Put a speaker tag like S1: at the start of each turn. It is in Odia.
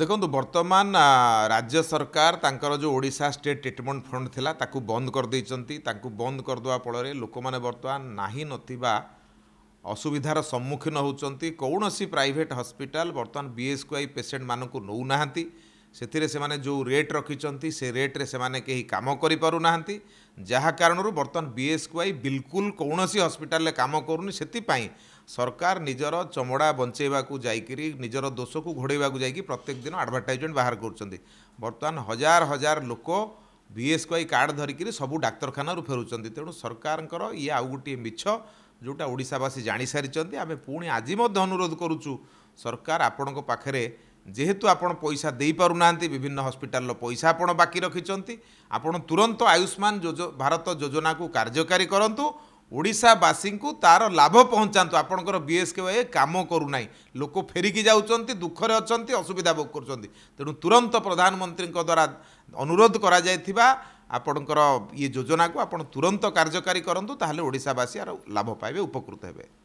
S1: ଦେଖନ୍ତୁ ବର୍ତ୍ତମାନ ରାଜ୍ୟ ସରକାର ତାଙ୍କର ଯେଉଁ ଓଡ଼ିଶା ଷ୍ଟେଟ୍ ଟ୍ରିଟମେଣ୍ଟ ଫଣ୍ଡ ଥିଲା ତାକୁ ବନ୍ଦ କରିଦେଇଛନ୍ତି ତାଙ୍କୁ ବନ୍ଦ କରିଦେବା ଫଳରେ ଲୋକମାନେ ବର୍ତ୍ତମାନ ନାହିଁ ନଥିବା ଅସୁବିଧାର ସମ୍ମୁଖୀନ ହେଉଛନ୍ତି କୌଣସି ପ୍ରାଇଭେଟ୍ ହସ୍ପିଟାଲ ବର୍ତ୍ତମାନ ବି ଏସ୍ କ୍ୟୁ ଆଇ ପେସେଣ୍ଟମାନଙ୍କୁ ନେଉନାହାନ୍ତି ସେଥିରେ ସେମାନେ ଯେଉଁ ରେଟ୍ ରଖିଛନ୍ତି ସେ ରେଟ୍ରେ ସେମାନେ କେହି କାମ କରିପାରୁନାହାନ୍ତି ଯାହା କାରଣରୁ ବର୍ତ୍ତମାନ ବି ଏସ୍ ୱାଇ ବିଲକୁଲ କୌଣସି ହସ୍ପିଟାଲରେ କାମ କରୁନି ସେଥିପାଇଁ ସରକାର ନିଜର ଚମଡ଼ା ବଞ୍ଚେଇବାକୁ ଯାଇକରି ନିଜର ଦୋଷକୁ ଘୋଡ଼େଇବାକୁ ଯାଇକି ପ୍ରତ୍ୟେକ ଦିନ ଆଡ଼ଭର୍ଟାଇଜମେଣ୍ଟ ବାହାର କରୁଛନ୍ତି ବର୍ତ୍ତମାନ ହଜାର ହଜାର ଲୋକ ବି ଏସ୍ ୱାଇ କାର୍ଡ଼ ଧରିକିରି ସବୁ ଡାକ୍ତରଖାନାରୁ ଫେରୁଛନ୍ତି ତେଣୁ ସରକାରଙ୍କର ଇଏ ଆଉ ଗୋଟିଏ ମିଛ ଯେଉଁଟା ଓଡ଼ିଶାବାସୀ ଜାଣିସାରିଛନ୍ତି ଆମେ ପୁଣି ଆଜି ମଧ୍ୟ ଅନୁରୋଧ କରୁଛୁ ସରକାର ଆପଣଙ୍କ ପାଖରେ ଯେହେତୁ ଆପଣ ପଇସା ଦେଇପାରୁନାହାନ୍ତି ବିଭିନ୍ନ ହସ୍ପିଟାଲର ପଇସା ଆପଣ ବାକି ରଖିଛନ୍ତି ଆପଣ ତୁରନ୍ତ ଆୟୁଷ୍ମାନ ଭାରତ ଯୋଜନାକୁ କାର୍ଯ୍ୟକାରୀ କରନ୍ତୁ ଓଡ଼ିଶାବାସୀଙ୍କୁ ତାର ଲାଭ ପହଞ୍ଚାନ୍ତୁ ଆପଣଙ୍କର ବି ଏସ୍ କେ ୱାଇ କାମ କରୁନାହିଁ ଲୋକ ଫେରିକି ଯାଉଛନ୍ତି ଦୁଃଖରେ ଅଛନ୍ତି ଅସୁବିଧା ଭୋଗ କରୁଛନ୍ତି ତେଣୁ ତୁରନ୍ତ ପ୍ରଧାନମନ୍ତ୍ରୀଙ୍କ ଦ୍ୱାରା ଅନୁରୋଧ କରାଯାଇଥିବା ଆପଣଙ୍କର ଇଏ ଯୋଜନାକୁ ଆପଣ ତୁରନ୍ତ କାର୍ଯ୍ୟକାରୀ କରନ୍ତୁ ତାହେଲେ ଓଡ଼ିଶାବାସୀ ଆର ଲାଭ ପାଇବେ ଉପକୃତ ହେବେ